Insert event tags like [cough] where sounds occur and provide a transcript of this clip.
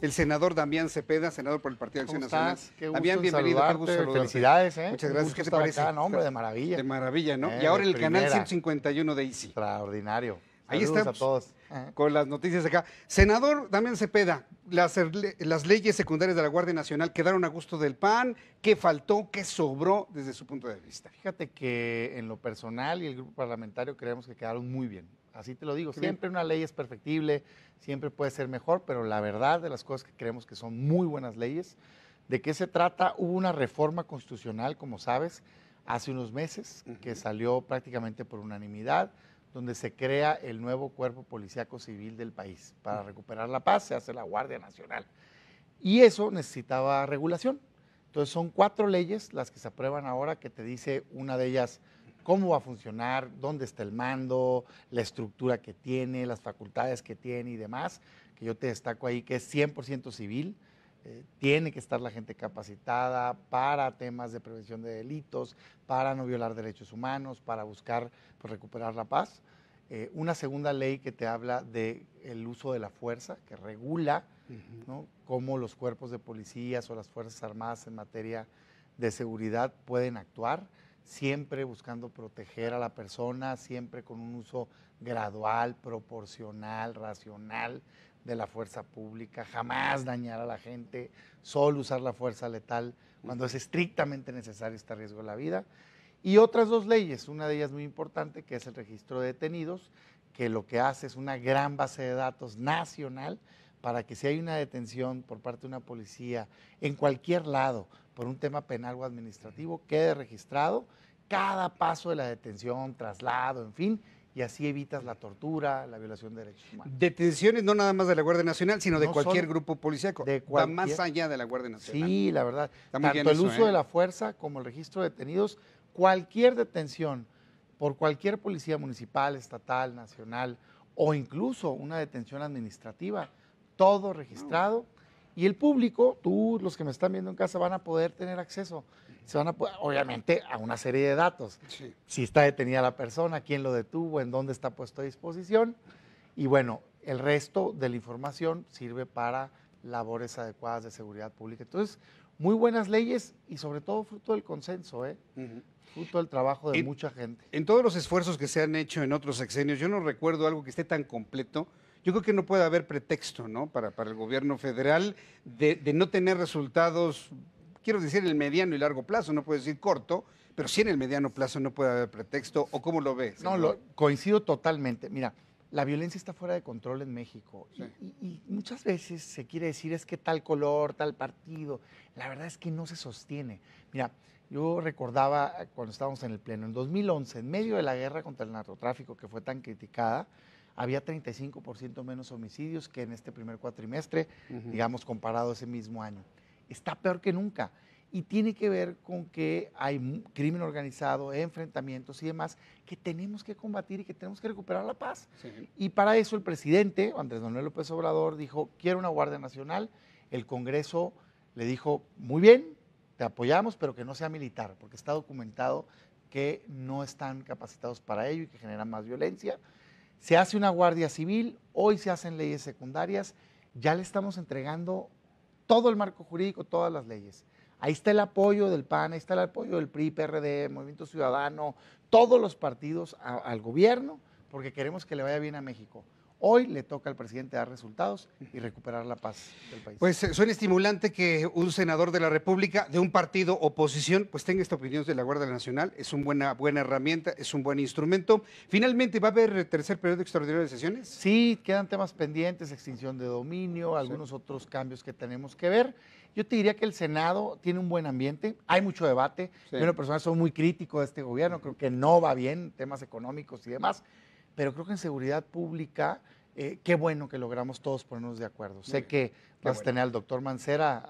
el senador Damián Cepeda, senador por el Partido de Acción Nacional. Qué Damián, bienvenido, qué gusto Felicidades, ¿eh? Muchas gracias. ¿Qué te parece? hombre, de maravilla. De maravilla, ¿no? Eh, y ahora el canal 151 de ICI. Extraordinario. Ahí estamos a todos. [laughs] Con las noticias de acá. Senador Damián Cepeda, las, er-, las leyes secundarias de la Guardia Nacional quedaron a gusto del PAN. ¿Qué faltó? ¿Qué sobró desde su punto de vista? Fíjate que en lo personal y el grupo parlamentario creemos que quedaron muy bien así te lo digo. Siempre una ley es perfectible, siempre puede ser mejor, pero la verdad de las cosas que creemos que son muy buenas leyes, ¿de qué se trata? Hubo una reforma constitucional, como sabes, hace unos meses, que salió prácticamente por unanimidad, donde se crea el nuevo cuerpo policíaco civil del país. Para recuperar la paz se hace la Guardia Nacional. Y eso necesitaba regulación. Entonces son cuatro leyes las que se aprueban ahora, que te dice una de ellas cómo va a funcionar, dónde está el mando, la estructura que tiene, las facultades que tiene y demás, que yo te destaco ahí que es 100% civil. Eh, tiene que estar la gente capacitada para temas de prevención de delitos, para no violar derechos humanos, para buscar pues, recuperar la paz. Eh, una segunda ley que te habla de el uso de la fuerza, que regula cómo los cuerpos de policías o las Fuerzas Armadas en materia de seguridad pueden actuar siempre buscando proteger a la persona, siempre con un uso gradual, proporcional, racional de la fuerza pública, jamás dañar a la gente, solo usar la fuerza letal cuando es estrictamente necesario este riesgo de la vida. Y otras dos leyes, una de ellas muy importante, que es el registro de detenidos, que lo que hace es una gran base de datos nacional para que si hay una detención por parte de una policía en cualquier lado, por un tema penal o administrativo quede registrado cada paso de la detención, traslado, en fin, y así evitas la tortura, la violación de derechos humanos. Detenciones no nada más de la Guardia Nacional, sino de cualquier grupo policíaco. más allá de la Guardia Nacional. Sí, la verdad. Tanto el uso de ¿eh? la fuerza como el registro de detenidos, cualquier detención por cualquier policía municipal, estatal, nacional o incluso una detención administrativa, todo registrado. Y el público, tú, los que me están viendo en casa, van a poder tener acceso. Se van a obviamente, a una serie de datos. Si está detenida la persona, quién lo detuvo, en dónde está puesto a disposición. Y bueno, el resto de la información sirve para labores adecuadas de seguridad pública. Entonces, muy buenas leyes y sobre todo fruto del consenso, ¿eh? fruto del trabajo de mucha gente. En todos los esfuerzos que se han hecho en otros sexenios, yo no recuerdo algo que esté tan completo yo creo que no puede haber pretexto, ¿no? Para, para el gobierno federal de, no tener resultados, quiero decir, en el mediano y largo plazo, no puedo decir corto, pero sí en el mediano plazo no puede haber pretexto, ¿o cómo lo ves? No, lo, coincido totalmente. Mira, la violencia está fuera de control en México y, y, muchas veces se quiere decir es que tal color, tal partido, la verdad es que no se sostiene. Mira, yo recordaba cuando estábamos en el Pleno, en 2011, en medio de la guerra contra el narcotráfico que fue tan criticada, había 35% menos homicidios que en este primer cuatrimestre, digamos, comparado a ese mismo año. Está peor que nunca. Y tiene que ver con que hay crimen organizado, enfrentamientos y demás que tenemos que combatir y que tenemos que recuperar la paz. Y para eso el presidente, Andrés Manuel López Obrador, dijo, quiero una Guardia Nacional. El Congreso le dijo, muy bien, te apoyamos, pero que no sea militar, porque está documentado que no están capacitados para ello y que generan más violencia. Se hace una guardia civil, hoy se hacen leyes secundarias, ya le estamos entregando todo el marco jurídico, todas las leyes. Ahí está el apoyo del PAN, ahí está el apoyo del PRI, PRD, Movimiento Ciudadano, todos los partidos al gobierno, porque queremos que le vaya bien a México. Hoy le toca al presidente dar resultados y recuperar la paz del país. Pues eh, suena estimulante que un senador de la República, de un partido oposición, pues tenga esta opinión de la Guardia Nacional. Es una buena, herramienta, es un buen instrumento. Finalmente, ¿va a haber tercer periodo extraordinario de sesiones? Sí, quedan temas pendientes, extinción de dominio, algunos otros cambios que tenemos que ver. Yo te diría que el Senado tiene un buen ambiente, hay mucho debate. Yo en personal soy muy crítico de este gobierno, creo que no va bien, temas económicos y demás pero creo que en seguridad pública, eh, qué bueno que logramos todos ponernos de acuerdo. sé que vas a tener al doctor Mancera